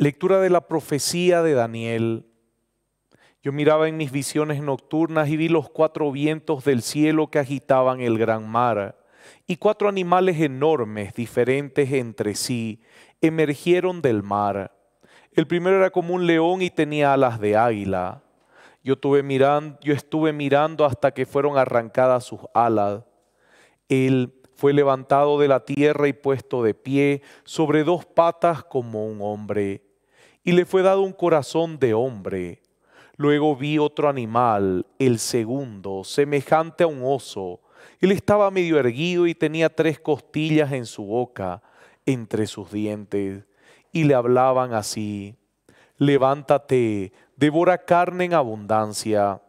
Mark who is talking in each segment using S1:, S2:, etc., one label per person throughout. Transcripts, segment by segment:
S1: Lectura de la profecía de Daniel. Yo miraba en mis visiones nocturnas y vi los cuatro vientos del cielo que agitaban el gran mar. Y cuatro animales enormes, diferentes entre sí, emergieron del mar. El primero era como un león y tenía alas de águila. Yo, tuve mirando, yo estuve mirando hasta que fueron arrancadas sus alas. Él fue levantado de la tierra y puesto de pie sobre dos patas como un hombre y le fue dado un corazón de hombre. Luego vi otro animal, el segundo, semejante a un oso. Él estaba medio erguido y tenía tres costillas en su boca, entre sus dientes, y le hablaban así, levántate, devora carne en abundancia.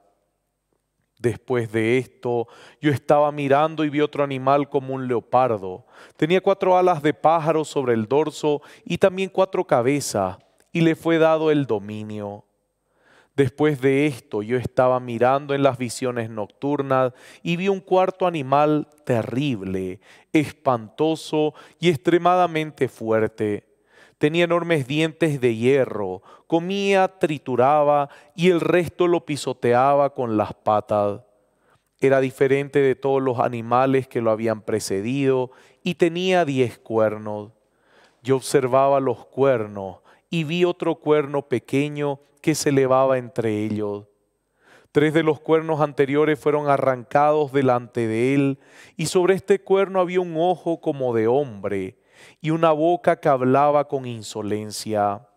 S1: Después de esto, yo estaba mirando y vi otro animal como un leopardo. Tenía cuatro alas de pájaro sobre el dorso y también cuatro cabezas y le fue dado el dominio. Después de esto yo estaba mirando en las visiones nocturnas y vi un cuarto animal terrible, espantoso y extremadamente fuerte. Tenía enormes dientes de hierro, comía, trituraba y el resto lo pisoteaba con las patas. Era diferente de todos los animales que lo habían precedido y tenía diez cuernos. Yo observaba los cuernos y vi otro cuerno pequeño que se elevaba entre ellos. Tres de los cuernos anteriores fueron arrancados delante de él, y sobre este cuerno había un ojo como de hombre, y una boca que hablaba con insolencia.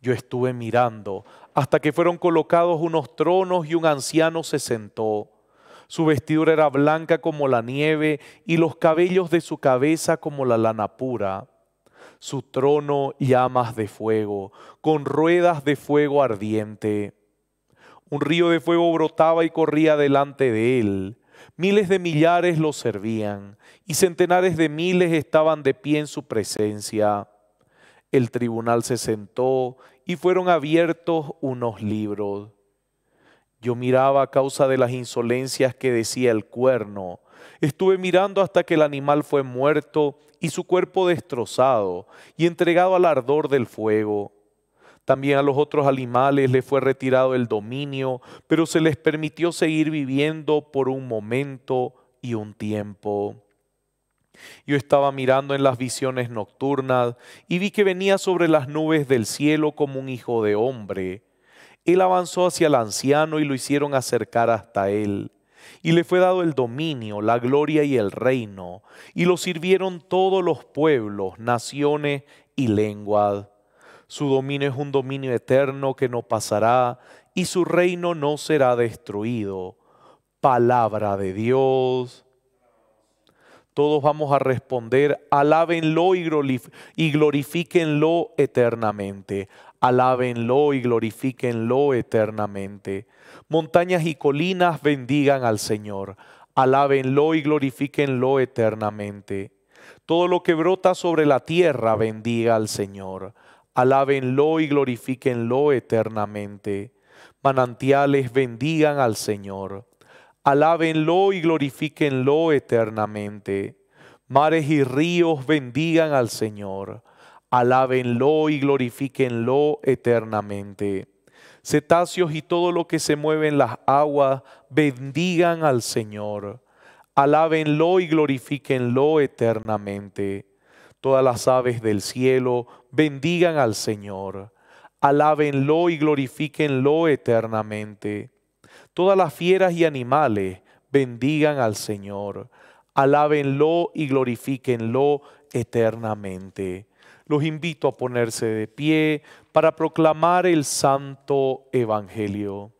S1: Yo estuve mirando hasta que fueron colocados unos tronos y un anciano se sentó. Su vestidura era blanca como la nieve y los cabellos de su cabeza como la lana pura su trono llamas de fuego, con ruedas de fuego ardiente. Un río de fuego brotaba y corría delante de él. Miles de millares lo servían y centenares de miles estaban de pie en su presencia. El tribunal se sentó y fueron abiertos unos libros. Yo miraba a causa de las insolencias que decía el cuerno Estuve mirando hasta que el animal fue muerto y su cuerpo destrozado y entregado al ardor del fuego. También a los otros animales les fue retirado el dominio, pero se les permitió seguir viviendo por un momento y un tiempo. Yo estaba mirando en las visiones nocturnas y vi que venía sobre las nubes del cielo como un hijo de hombre. Él avanzó hacia el anciano y lo hicieron acercar hasta él y le fue dado el dominio, la gloria y el reino, y lo sirvieron todos los pueblos, naciones y lenguas. Su dominio es un dominio eterno que no pasará, y su reino no será destruido. Palabra de Dios todos vamos a responder, alábenlo y glorifíquenlo eternamente. Alábenlo y glorifíquenlo eternamente. Montañas y colinas bendigan al Señor. Alábenlo y glorifíquenlo eternamente. Todo lo que brota sobre la tierra bendiga al Señor. Alábenlo y glorifíquenlo eternamente. Manantiales bendigan al Señor Alábenlo y glorifíquenlo eternamente. Mares y ríos bendigan al Señor. Alábenlo y glorifíquenlo eternamente. Cetáceos y todo lo que se mueve en las aguas, bendigan al Señor. Alábenlo y glorifíquenlo eternamente. Todas las aves del cielo, bendigan al Señor. Alábenlo y glorifíquenlo eternamente Todas las fieras y animales bendigan al Señor. Alábenlo y glorifíquenlo eternamente. Los invito a ponerse de pie para proclamar el santo evangelio.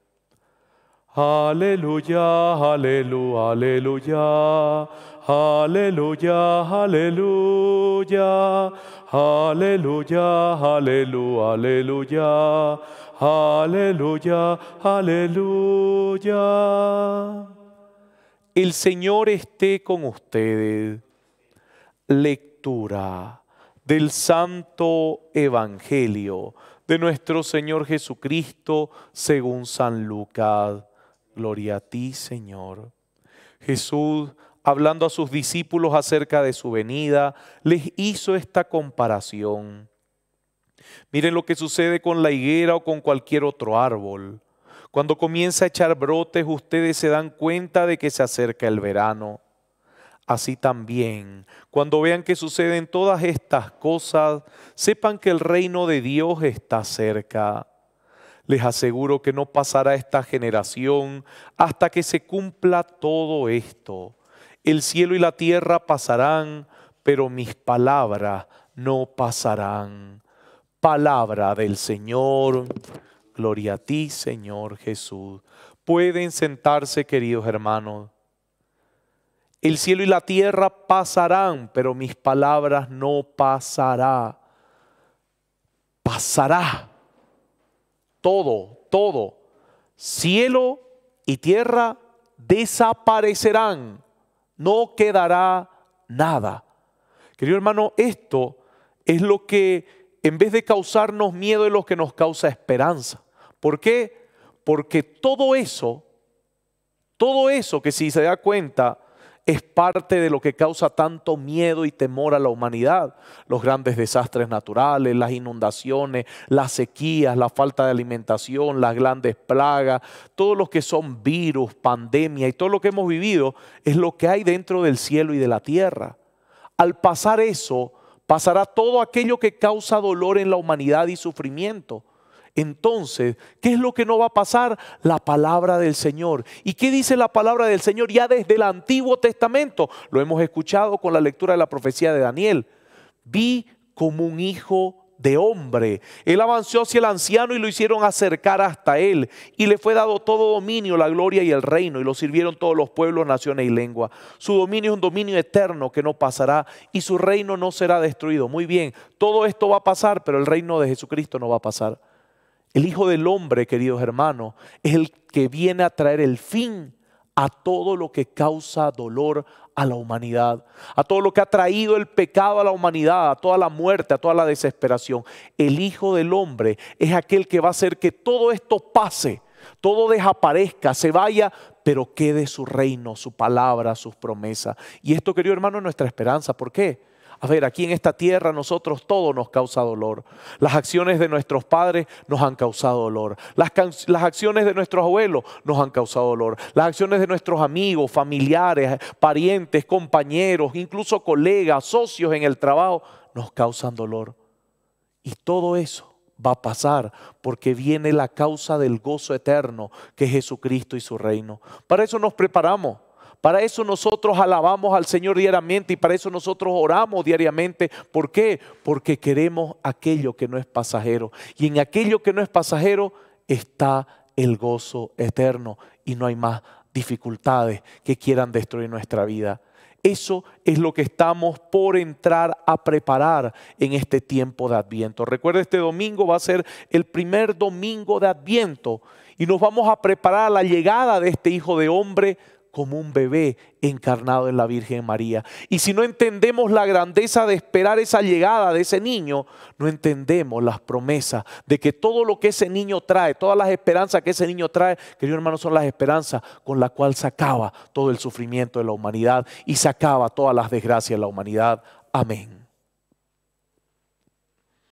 S1: Aleluya, aleluya, aleluya. Aleluya, aleluya, aleluya, aleluya, aleluya, aleluya, aleluya. El Señor esté con ustedes. Lectura del Santo Evangelio de nuestro Señor Jesucristo según San Lucas. Gloria a ti, Señor. Jesús hablando a sus discípulos acerca de su venida, les hizo esta comparación. Miren lo que sucede con la higuera o con cualquier otro árbol. Cuando comienza a echar brotes, ustedes se dan cuenta de que se acerca el verano. Así también, cuando vean que suceden todas estas cosas, sepan que el reino de Dios está cerca. Les aseguro que no pasará esta generación hasta que se cumpla todo esto. El cielo y la tierra pasarán, pero mis palabras no pasarán. Palabra del Señor. Gloria a ti, Señor Jesús. Pueden sentarse, queridos hermanos. El cielo y la tierra pasarán, pero mis palabras no pasará. Pasará. Todo, todo. Cielo y tierra desaparecerán, no quedará nada. Querido hermano, esto es lo que en vez de causarnos miedo es lo que nos causa esperanza. ¿Por qué? Porque todo eso, todo eso que si se da cuenta es parte de lo que causa tanto miedo y temor a la humanidad. Los grandes desastres naturales, las inundaciones, las sequías, la falta de alimentación, las grandes plagas, todos los que son virus, pandemia y todo lo que hemos vivido es lo que hay dentro del cielo y de la tierra. Al pasar eso, pasará todo aquello que causa dolor en la humanidad y sufrimiento. Entonces, ¿qué es lo que no va a pasar? La palabra del Señor. ¿Y qué dice la palabra del Señor ya desde el Antiguo Testamento? Lo hemos escuchado con la lectura de la profecía de Daniel. Vi como un hijo de hombre. Él avanzó hacia el anciano y lo hicieron acercar hasta él. Y le fue dado todo dominio, la gloria y el reino. Y lo sirvieron todos los pueblos, naciones y lenguas. Su dominio es un dominio eterno que no pasará y su reino no será destruido. Muy bien, todo esto va a pasar, pero el reino de Jesucristo no va a pasar. El Hijo del Hombre, queridos hermanos, es el que viene a traer el fin a todo lo que causa dolor a la humanidad, a todo lo que ha traído el pecado a la humanidad, a toda la muerte, a toda la desesperación. El Hijo del Hombre es aquel que va a hacer que todo esto pase, todo desaparezca, se vaya, pero quede su reino, su palabra, sus promesas. Y esto, querido hermano, es nuestra esperanza. ¿Por qué? A ver, aquí en esta tierra nosotros todo nos causa dolor. Las acciones de nuestros padres nos han causado dolor. Las, las acciones de nuestros abuelos nos han causado dolor. Las acciones de nuestros amigos, familiares, parientes, compañeros, incluso colegas, socios en el trabajo, nos causan dolor. Y todo eso va a pasar porque viene la causa del gozo eterno que es Jesucristo y su reino. Para eso nos preparamos. Para eso nosotros alabamos al Señor diariamente y para eso nosotros oramos diariamente. ¿Por qué? Porque queremos aquello que no es pasajero. Y en aquello que no es pasajero está el gozo eterno y no hay más dificultades que quieran destruir nuestra vida. Eso es lo que estamos por entrar a preparar en este tiempo de Adviento. Recuerda, este domingo va a ser el primer domingo de Adviento y nos vamos a preparar a la llegada de este Hijo de Hombre como un bebé encarnado en la Virgen María. Y si no entendemos la grandeza de esperar esa llegada de ese niño, no entendemos las promesas de que todo lo que ese niño trae, todas las esperanzas que ese niño trae, querido hermano, son las esperanzas con las cuales se acaba todo el sufrimiento de la humanidad y se acaba todas las desgracias de la humanidad. Amén.